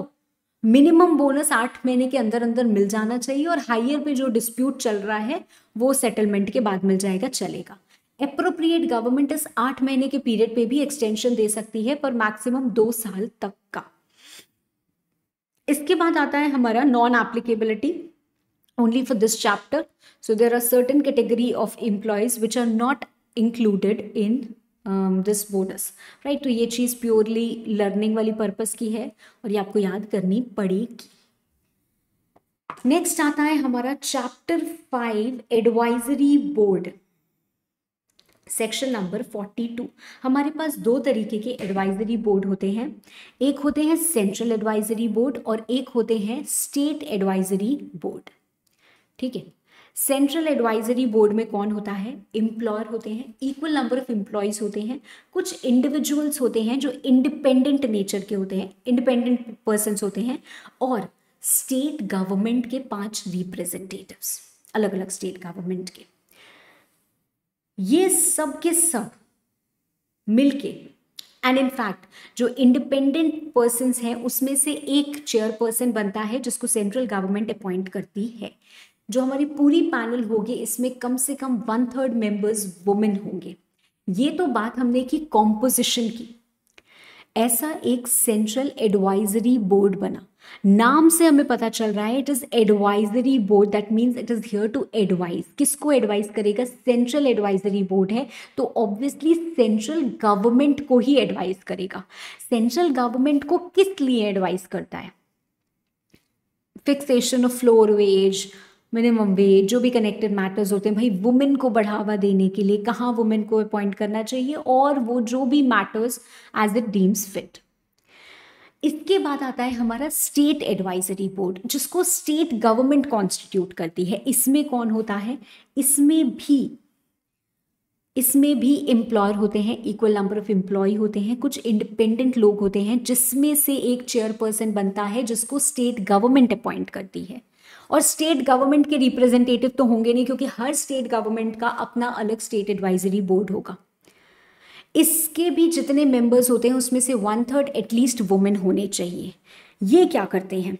मिनिमम बोनस आठ महीने के अंदर अंदर मिल जाना चाहिए और हाइयर पे जो डिस्प्यूट चल रहा है वो सेटलमेंट के बाद मिल जाएगा चलेगा अप्रोप्रिएट गवर्नमेंट इस आठ महीने के पीरियड पे भी एक्सटेंशन दे सकती है पर मैक्सिमम दो साल तक का इसके बाद आता है हमारा non applicability only for this chapter so there are certain category of employees which are not included in um, this bonus right तो ये चीज़ purely learning वाली purpose की है और ये आपको याद करनी पड़ेगी नेक्स्ट आता है हमारा chapter five advisory board section number 42 हमारे पास दो तरीके के एडवाइजरी बोर्ड होते हैं एक होते हैं सेंट्रल एडवाइजरी बोर्ड और एक होते हैं स्टेट एडवाइजरी बोर्ड ठीक है सेंट्रल एडवाइजरी बोर्ड में कौन होता है इम्प्लॉयर होते हैं इक्वल नंबर ऑफ इम्प्लॉयज़ होते हैं कुछ इंडिविजुअल्स होते हैं जो इंडिपेंडेंट नेचर के होते हैं इंडिपेंडेंट पर्सनस होते हैं और स्टेट गवर्नमेंट के पांच रिप्रेजेंटेटिव्स अलग अलग स्टेट गवर्नमेंट के ये सब के सब मिलके एंड इनफैक्ट जो इंडिपेंडेंट पर्सन हैं उसमें से एक चेयर पर्सन बनता है जिसको सेंट्रल गवर्नमेंट अपॉइंट करती है जो हमारी पूरी पैनल होगी इसमें कम से कम वन थर्ड मेंबर्स वुमेन होंगे ये तो बात हमने की कॉम्पोजिशन की ऐसा एक सेंट्रल एडवाइजरी बोर्ड बना नाम से हमें पता चल रहा है it is advisory board that means it is here to advise किसको एडवाइज करेगा सेंट्रल एडवाइजरी बोर्ड है तो ऑब्वियसली सेंट्रल गवर्नमेंट को ही एडवाइज करेगा सेंट्रल गवर्नमेंट को किस लिए एडवाइज करता है fixation of floor wage minimum wage जो भी कनेक्टेड मैटर्स होते हैं भाई वुमेन को बढ़ावा देने के लिए कहाँ वुमेन को अपॉइंट करना चाहिए और वो जो भी matters as it deems fit इसके बाद आता है हमारा स्टेट एडवाइजरी बोर्ड जिसको स्टेट गवर्नमेंट कॉन्स्टिट्यूट करती है इसमें कौन होता है इसमें भी इसमें भी एम्प्लॉयर होते हैं इक्वल नंबर ऑफ एम्प्लॉय होते हैं कुछ इंडिपेंडेंट लोग होते हैं जिसमें से एक चेयरपर्सन बनता है जिसको स्टेट गवर्नमेंट अपॉइंट करती है और स्टेट गवर्नमेंट के रिप्रेजेंटेटिव तो होंगे नहीं क्योंकि हर स्टेट गवर्नमेंट का अपना अलग स्टेट एडवाइजरी बोर्ड होगा इसके भी जितने मेंबर्स होते हैं उसमें से वन थर्ड एटलीस्ट वुमेन होने चाहिए ये क्या करते हैं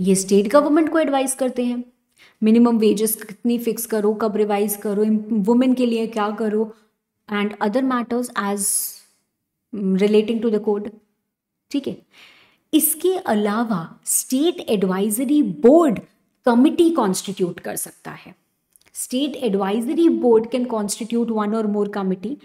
ये स्टेट गवर्नमेंट को एडवाइस करते हैं मिनिमम वेजेस कितनी फिक्स करो कब रिवाइज करो वुमेन के लिए क्या करो and other matters as relating to the code ठीक है इसके अलावा state advisory board committee constitute कर सकता है state advisory board can constitute one or more committee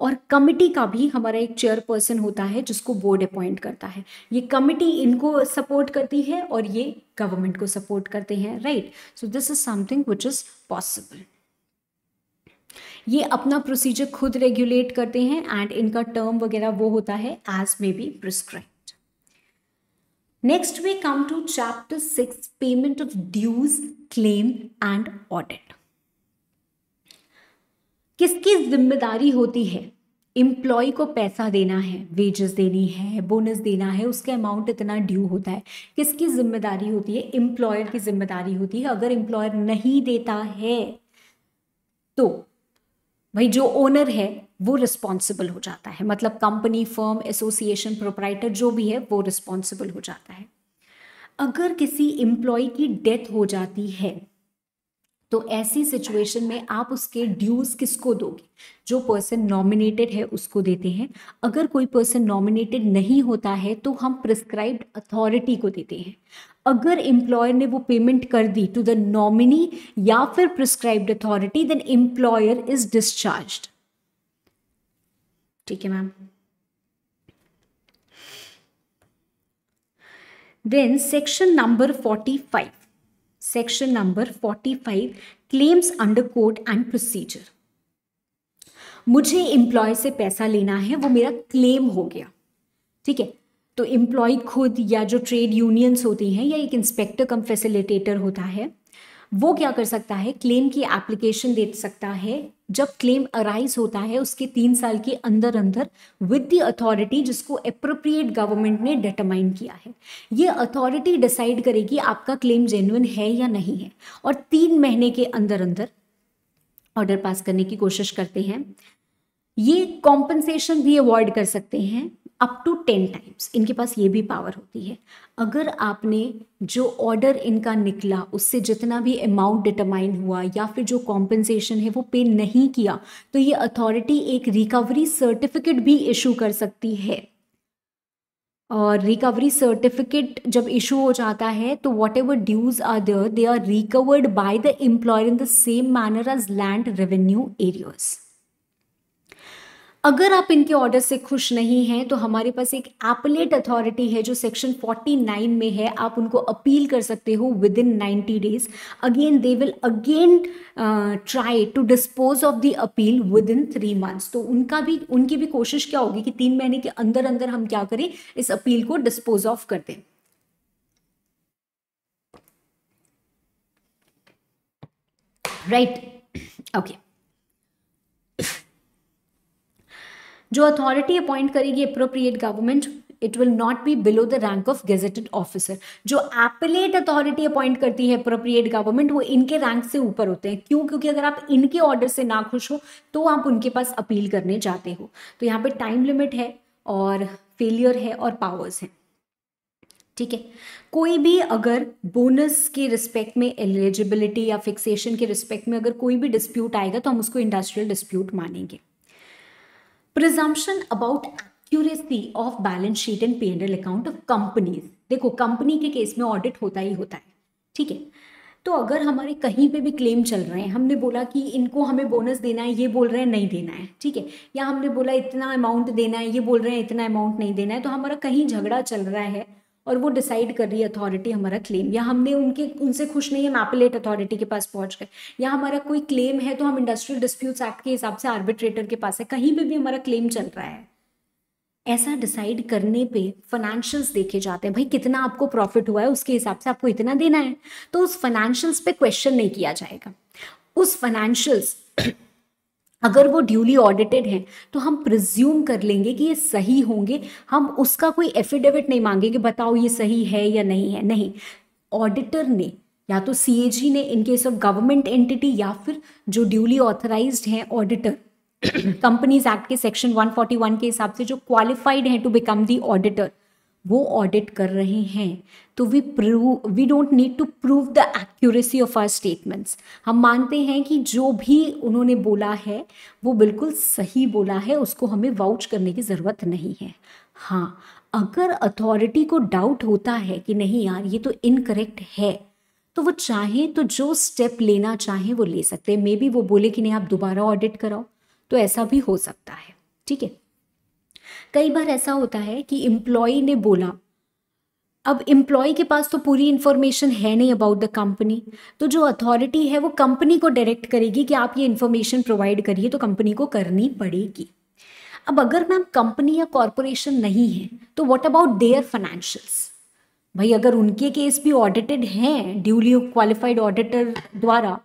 और कमिटी का भी हमारा एक चेयरपर्सन होता है जिसको बोर्ड अपॉइंट करता है ये कमिटी इनको सपोर्ट करती है और ये गवर्नमेंट को सपोर्ट करते हैं right so this is something which is possible ये अपना प्रोसीजर खुद रेगुलेट करते हैं एंड इनका टर्म वगैरह वो होता है as may be prescribe next we come to chapter six payment of dues claim and audit किसकी जिम्मेदारी होती है एम्प्लॉय को पैसा देना है वेजेस देनी है बोनस देना है उसका अमाउंट इतना ड्यू होता है किसकी जिम्मेदारी होती है एम्प्लॉयर की जिम्मेदारी होती है अगर एम्प्लॉयर नहीं देता है तो भाई जो ओनर है वो रिस्पॉन्सिबल हो जाता है मतलब कंपनी फर्म एसोसिएशन प्रोपराइटर जो भी है वो रिस्पॉन्सिबल हो जाता है अगर किसी एम्प्लॉय की डेथ हो जाती है तो ऐसी सिचुएशन में आप उसके ड्यूज किसको दोगे जो पर्सन नॉमिनेटेड है उसको देते हैं अगर कोई पर्सन नॉमिनेटेड नहीं होता है तो हम प्रिस्क्राइब्ड अथॉरिटी को देते हैं अगर एम्प्लॉयर ने वो पेमेंट कर दी टू द नॉमिनी या फिर prescribed authority then employer is discharge ठीक है ma'am then section number forty five section number 45 claims under code and procedure मुझे एम्प्लॉय से पैसा लेना है वो मेरा क्लेम हो गया ठीक है तो एम्प्लॉय खुद या जो ट्रेड यूनियंस होती हैं या एक इंस्पेक्टर कम फैसिलिटेटर होता है वो क्या कर सकता है क्लेम की एप्लीकेशन दे सकता है जब क्लेम अराइज होता है उसके तीन साल के अंदर अंदर विद द अथॉरिटी जिसको अप्रोप्रिएट गवर्नमेंट ने डिटरमाइन किया है ये अथॉरिटी डिसाइड करेगी आपका क्लेम जेन्युन है या नहीं है और तीन महीने के अंदर अंदर ऑर्डर पास करने की कोशिश करते हैं ये कॉम्पनसेशन भी अवॉइड कर सकते हैं अप टू टेन टाइम्स इनके पास ये भी पावर होती है अगर आपने जो ऑर्डर इनका निकला उससे जितना भी अमाउंट डिटरमाइन हुआ या फिर जो कॉम्पेंसेशन है वो पे नहीं किया तो ये अथॉरिटी एक रिकवरी सर्टिफिकेट भी इशू कर सकती है और रिकवरी सर्टिफिकेट जब इशू हो जाता है तो whatever dues are there they are recovered by the employer in the same manner as land revenue arrears अगर आप इनके ऑर्डर से खुश नहीं हैं तो हमारे पास एक एपलेट अथॉरिटी है जो सेक्शन 49 में है आप उनको अपील कर सकते हो within ninety days again they will again try to dispose of the appeal within three months तो उनका भी उनकी भी कोशिश क्या होगी कि तीन महीने के अंदर अंदर हम क्या करें इस अपील को डिस्पोज ऑफ कर दें right okay जो अथॉरिटी अपॉइंट करेगी appropriate government it will not be below the rank of gazetted officer जो एपलेट अथॉरिटी अपॉइंट करती है अप्रोप्रिएट गवर्नमेंट वो इनके रैंक से ऊपर होते हैं क्यों क्योंकि अगर आप इनके ऑर्डर से ना खुश हो तो आप उनके पास अपील करने जाते हो तो यहाँ पे टाइम लिमिट है और फेलियर है और पावर्स हैं ठीक है कोई भी अगर बोनस के रिस्पेक्ट में एलिजिबिलिटी या फिक्सेशन के रिस्पेक्ट में अगर कोई भी डिस्प्यूट आएगा तो हम उसको इंडस्ट्रियल डिस्प्यूट मानेंगे presumption about accuracy of balance sheet and P and account of companies देखो कंपनी के केस में ऑडिट होता ही होता है ठीक है तो अगर हमारे कहीं पे भी क्लेम चल रहे हैं हमने बोला कि इनको हमें बोनस देना है ये बोल रहे हैं नहीं देना है ठीक है या हमने बोला इतना अमाउंट देना है ये बोल रहे हैं इतना अमाउंट नहीं देना है तो हमारा कहीं झगड़ा चल रहा है और वो डिसाइड कर रही है अथॉरिटी हमारा क्लेम या हमने उनके उनसे खुश नहीं हम एपलेट अथॉरिटी के पास पहुंच गए या हमारा कोई क्लेम है तो हम इंडस्ट्रियल डिस्प्यूट्स एक्ट के हिसाब से आर्बिट्रेटर के पास है कहीं पर भी हमारा क्लेम चल रहा है ऐसा डिसाइड करने पे फाइनेंशियल्स देखे जाते हैं भाई कितना आपको प्रॉफिट हुआ है उसके हिसाब से आपको इतना देना है तो उस फाइनेंशियल्स पे क्वेश्चन नहीं किया जाएगा उस फाइनेंशियल्स अगर वो ड्यूली ऑडिटेड हैं तो हम प्रिज्यूम कर लेंगे कि ये सही होंगे हम उसका कोई एफिडेविट नहीं मांगेंगे बताओ ये सही है या नहीं है नहीं ऑडिटर ने या तो सी ने in case of government entity या फिर जो ड्यूली ऑथराइज हैं ऑडिटर कंपनीज एक्ट के सेक्शन 141 के हिसाब से जो क्वालिफाइड हैं टू बिकम दी ऑडिटर वो ऑडिट कर रहे हैं तो we prove we don't need to prove the accuracy of our statements हम मानते हैं कि जो भी उन्होंने बोला है वो बिल्कुल सही बोला है उसको हमें वाउच करने की ज़रूरत नहीं है हाँ अगर अथॉरिटी को डाउट होता है कि नहीं यार ये तो इनकरेक्ट है तो वो चाहे तो जो स्टेप लेना चाहे वो ले सकते हैं मे बी वो बोले कि नहीं आप दोबारा ऑडिट कराओ तो ऐसा भी हो सकता है ठीक है कई बार ऐसा होता है कि एम्प्लॉय ने बोला अब एम्प्लॉय के पास तो पूरी इन्फॉर्मेशन है नहीं अबाउट द कंपनी तो जो अथॉरिटी है वो कंपनी को डायरेक्ट करेगी कि आप ये इन्फॉर्मेशन प्रोवाइड करिए तो कंपनी को करनी पड़ेगी अब अगर मैम कंपनी या कॉरपोरेशन नहीं है तो वॉट अबाउट देयर फाइनेंशियल्स भाई अगर उनके केस भी ऑडिटेड हैं ड्यूली क्वालिफाइड ऑडिटर द्वारा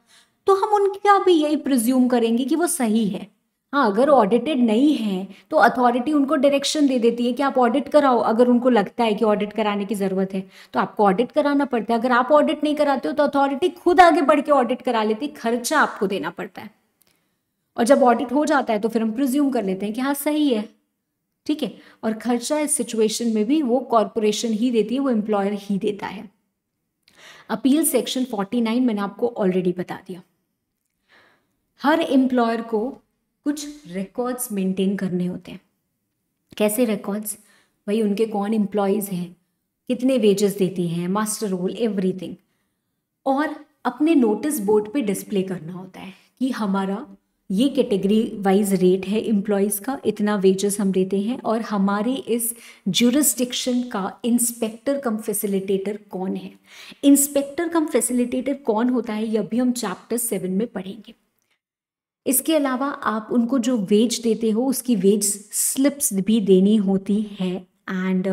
तो हम उनका भी यही प्रिज्यूम करेंगे कि वो सही है हाँ अगर ऑडिटेड नहीं है तो अथॉरिटी उनको डायरेक्शन दे देती है कि आप ऑडिट कराओ अगर उनको लगता है कि ऑडिट कराने की ज़रूरत है तो आपको ऑडिट कराना पड़ता है अगर आप ऑडिट नहीं कराते हो तो अथॉरिटी खुद आगे बढ़ के ऑडिट करा लेती खर्चा आपको देना पड़ता है और जब ऑडिट हो जाता है तो फिर हम प्रिज्यूम कर लेते हैं कि हाँ सही है ठीक है और खर्चा इस सिचुएशन में भी वो कॉरपोरेशन ही देती है वो एम्प्लॉयर ही देता है अपील सेक्शन 49 मैंने आपको ऑलरेडी बता दिया हर एम्प्लॉयर को कुछ रिकॉर्ड्स मेंटेन करने होते हैं कैसे रिकॉर्ड्स भाई उनके कौन एम्प्लॉयज़ हैं कितने वेजेस देती हैं मास्टर रोल एवरीथिंग और अपने नोटिस बोर्ड पे डिस्प्ले करना होता है कि हमारा ये कैटेगरी वाइज रेट है एम्प्लॉयज़ का इतना वेजेस हम देते हैं और हमारे इस जुरिस्टिक्शन का इंस्पेक्टर कम फैसिलिटेटर कौन है इंस्पेक्टर कम फैसिलिटेटर कौन होता है ये अभी हम चैप्टर सेवन में पढ़ेंगे इसके अलावा आप उनको जो वेज देते हो उसकी वेज स्लिप्स भी देनी होती है and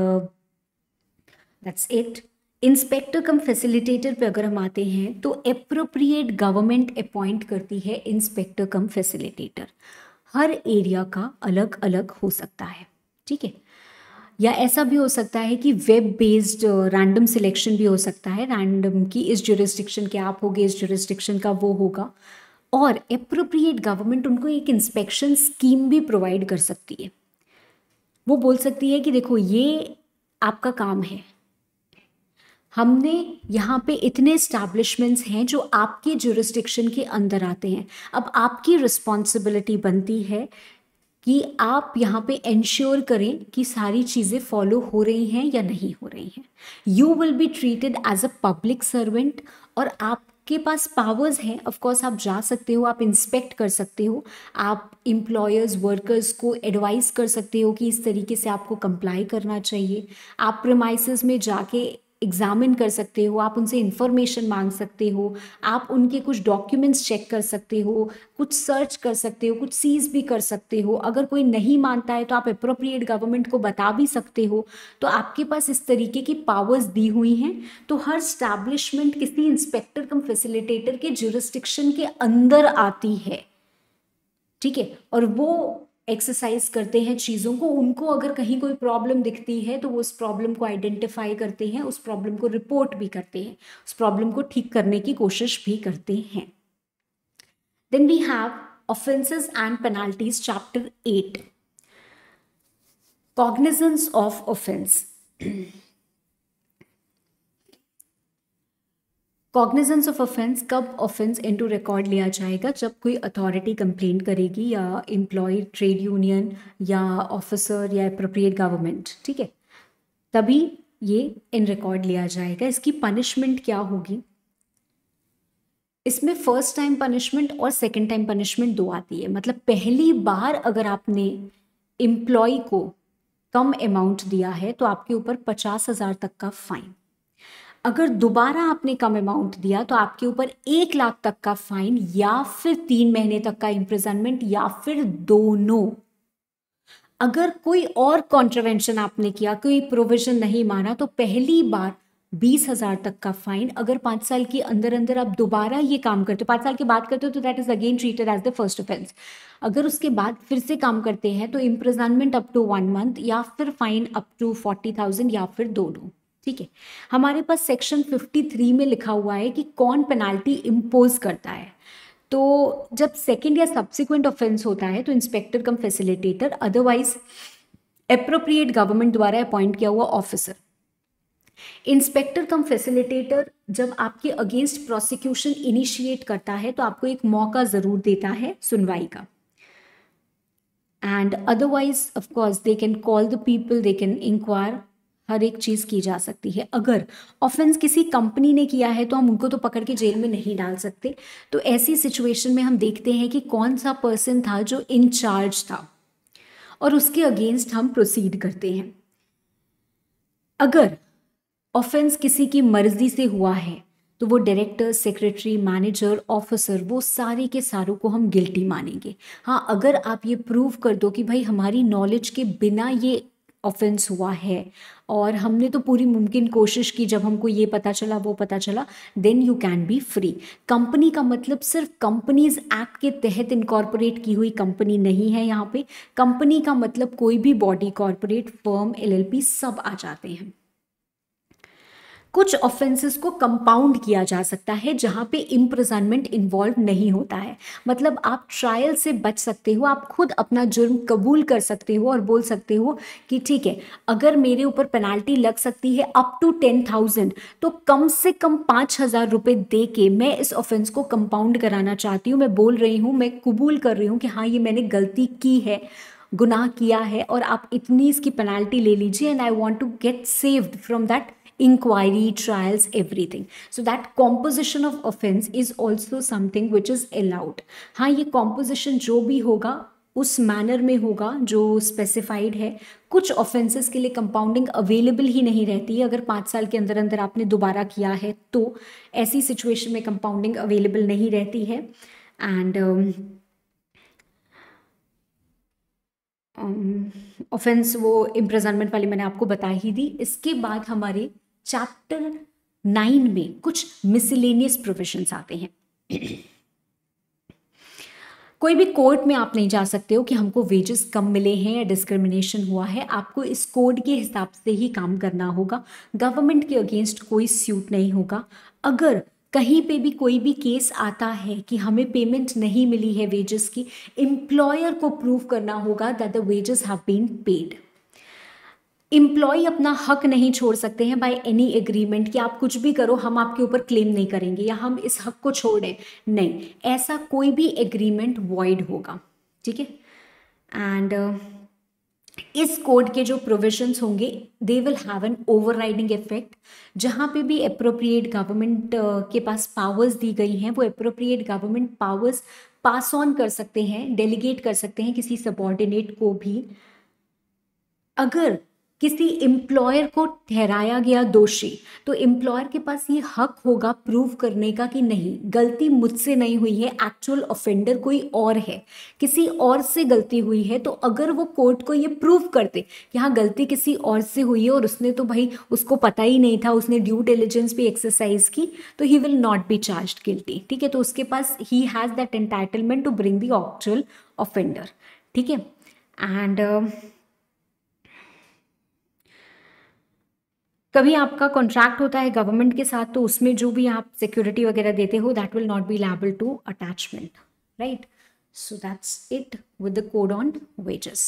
that's it inspector cum facilitator पे अगर हम आते हैं तो अप्रोप्रिएट गवर्नमेंट अपॉइंट करती है इंस्पेक्टर कम फैसिलिटेटर हर एरिया का अलग अलग हो सकता है ठीक है या ऐसा भी हो सकता है कि वेब बेस्ड रैंडम सिलेक्शन भी हो सकता है रैंडम की इस जुरिस्डिक्शन के आप होगे इस जुरिस्डिक्शन का वो होगा और अप्रोप्रिएट गवर्नमेंट उनको एक इंस्पेक्शन स्कीम भी प्रोवाइड कर सकती है वो बोल सकती है कि देखो ये आपका काम है हमने यहाँ पे इतने इस्टेब्लिशमेंट्स हैं जो आपके जुरिस्टिक्शन के अंदर आते हैं अब आपकी रिस्पॉन्सिबिलिटी बनती है कि आप यहाँ पे इंश्योर करें कि सारी चीज़ें फॉलो हो रही हैं या नहीं हो रही हैं you will be treated as a public servant और आप आपके पास पावर्स हैं ऑफकोर्स आप जा सकते हो आप इंस्पेक्ट कर सकते हो आप इम्प्लॉयर्स वर्कर्स को एडवाइस कर सकते हो कि इस तरीके से आपको कंप्लाई करना चाहिए आप प्रमाइसिस में जाके एग्ज़ामिन कर सकते हो आप उनसे इन्फॉर्मेशन मांग सकते हो आप उनके कुछ डॉक्यूमेंट्स चेक कर सकते हो कुछ सर्च कर सकते हो कुछ सीज भी कर सकते हो अगर कोई नहीं मानता है तो आप अप्रोप्रिएट गवर्नमेंट को बता भी सकते हो तो आपके पास इस तरीके की पावर्स दी हुई हैं तो हर स्टैब्लिशमेंट किसी इंस्पेक्टर कम फैसिलिटेटर के जुरिस्टिक्शन के अंदर आती है ठीक है और वो एक्सरसाइज करते हैं चीज़ों को उनको अगर कहीं कोई प्रॉब्लम दिखती है तो वो उस प्रॉब्लम को आइडेंटिफाई करते हैं उस प्रॉब्लम को रिपोर्ट भी करते हैं उस प्रॉब्लम को ठीक करने की कोशिश भी करते हैं then we have offences and penalties chapter eight cognizance of offence cognizance of offence कब ऑफेंस इनटू रिकॉर्ड लिया जाएगा जब कोई अथॉरिटी कंप्लेंट करेगी या एम्प्लॉय ट्रेड यूनियन या ऑफिसर या अप्रोप्रिएट गवर्नमेंट ठीक है तभी ये इन रिकॉर्ड लिया जाएगा इसकी पनिशमेंट क्या होगी इसमें फर्स्ट टाइम पनिशमेंट और सेकेंड टाइम पनिशमेंट दो आती है मतलब पहली बार अगर आपने एम्प्लॉय को कम अमाउंट दिया है तो आपके ऊपर पचास हज़ार तक का फाइन अगर दोबारा आपने कम अमाउंट दिया तो आपके ऊपर एक लाख तक का फाइन या फिर तीन महीने तक का इंप्रिजनमेंट या फिर दोनों अगर कोई और कॉन्ट्रवेंशन आपने किया कोई प्रोविजन नहीं माना तो पहली बार बीस हजार तक का फाइन अगर पाँच साल के अंदर अंदर आप दोबारा ये काम करते हो पाँच साल के बाद करते हो तो that is again treated as the first offence अगर उसके बाद फिर से काम करते हैं तो imprisonment up to one month या फिर fine up to forty thousand या फिर दोनों ठीक है हमारे पास सेक्शन 53 में लिखा हुआ है कि कौन पेनाल्टी इम्पोज करता है तो जब सेकेंड या सब्सिक्वेंट ऑफेंस होता है तो inspector cum facilitator otherwise appropriate government द्वारा अपॉइंट किया हुआ ऑफिसर इंस्पेक्टर कम फैसिलिटेटर जब आपके अगेंस्ट प्रोसिक्यूशन इनिशिएट करता है तो आपको एक मौका ज़रूर देता है सुनवाई का and otherwise of course they can call the people they can enquire हर एक चीज़ की जा सकती है अगर ऑफेंस किसी कंपनी ने किया है तो हम उनको तो पकड़ के जेल में नहीं डाल सकते तो ऐसी सिचुएशन में हम देखते हैं कि कौन सा पर्सन था जो चार्ज था और उसके अगेंस्ट हम प्रोसीड करते हैं अगर ऑफेंस किसी की मर्जी से हुआ है तो वो डायरेक्टर सेक्रेटरी मैनेजर ऑफिसर वो सारे के सारों को हम गिल्टी मानेंगे हाँ अगर आप ये प्रूव कर दो कि भाई हमारी नॉलेज के बिना ये ऑफेंस हुआ है और हमने तो पूरी मुमकिन कोशिश की जब हमको ये पता चला वो पता चला then you can be free company का मतलब सिर्फ कंपनीज एक्ट के तहत इनकॉर्पोरेट की हुई कंपनी नहीं है यहाँ पे कंपनी का मतलब कोई भी बॉडी कॉरपोरेट फर्म एलएलपी सब आ जाते हैं कुछ ऑफेंसेस को कंपाउंड किया जा सकता है जहाँ पे इम्प्रजनमेंट इन्वॉल्व नहीं होता है मतलब आप ट्रायल से बच सकते हो आप खुद अपना जुर्म कबूल कर सकते हो और बोल सकते हो कि ठीक है अगर मेरे ऊपर पेनाल्टी लग सकती है अप टू टेन थाउजेंड तो कम से कम पाँच हज़ार रुपये दे के मैं इस ऑफेंस को कंपाउंड कराना चाहती हूँ मैं बोल रही हूँ मैं कबूल कर रही हूँ कि हाँ ये मैंने गलती की है गुनाह किया है और आप इतनी इसकी पेनाल्टी ले लीजिए and I want to get saved from that inquiry, trials, everything. So that composition of offense is also something which is allowed. हाँ ये composition जो भी होगा उस मैनर में होगा जो स्पेसिफाइड है कुछ ऑफेंसेस के लिए कंपाउंडिंग अवेलेबल ही नहीं रहती है अगर पाँच साल के अंदर अंदर आपने दोबारा किया है तो ऐसी सिचुएशन में कंपाउंडिंग अवेलेबल नहीं रहती है एंड ऑफेंस um, um, वो इम्प्रजनमेंट वाली मैंने आपको बता ही दी इसके बाद हमारे चैप्टर नाइन में कुछ मिसिलेनियस प्रोविजंस आते हैं कोई भी कोर्ट में आप नहीं जा सकते हो कि हमको वेजेस कम मिले हैं या डिस्क्रिमिनेशन हुआ है आपको इस कोड के हिसाब से ही काम करना होगा गवर्नमेंट के अगेंस्ट कोई सूट नहीं होगा अगर कहीं पे भी कोई भी केस आता है कि हमें पेमेंट नहीं मिली है वेजेस की एम्प्लॉयर को प्रूव करना होगा that the wages have been paid employee अपना हक नहीं छोड़ सकते हैं बाय एनी एग्रीमेंट कि आप कुछ भी करो हम आपके ऊपर क्लेम नहीं करेंगे या हम इस हक को छोड़ें नहीं ऐसा कोई भी एग्रीमेंट वॉइड होगा ठीक है एंड uh, इस कोड के जो प्रोविजंस होंगे they will have an overriding effect जहाँ पे भी अप्रोप्रिएट गवर्नमेंट uh, के पास पावर्स दी गई हैं वो appropriate government powers pass on कर सकते हैं डेलीगेट कर सकते हैं किसी सबॉर्डिनेट को भी अगर किसी एम्प्लॉयर को ठहराया गया दोषी तो एम्प्लॉयर के पास ये हक होगा प्रूव करने का कि नहीं गलती मुझसे नहीं हुई है एक्चुअल ऑफेंडर कोई और है किसी और से गलती हुई है तो अगर वो कोर्ट को ये प्रूव करते कि हाँ गलती किसी और से हुई है और उसने तो भाई उसको पता ही नहीं था उसने ड्यू डेलिजेंस भी एक्सरसाइज की तो he will not be charge guilty ठीक है तो उसके पास he has that entitlement to bring the actual offender ठीक है एंड कभी आपका कॉन्ट्रैक्ट होता है गवर्नमेंट के साथ तो उसमें जो भी आप सिक्योरिटी वगैरह देते हो that will not be liable to attachment right so that's it with the code on wages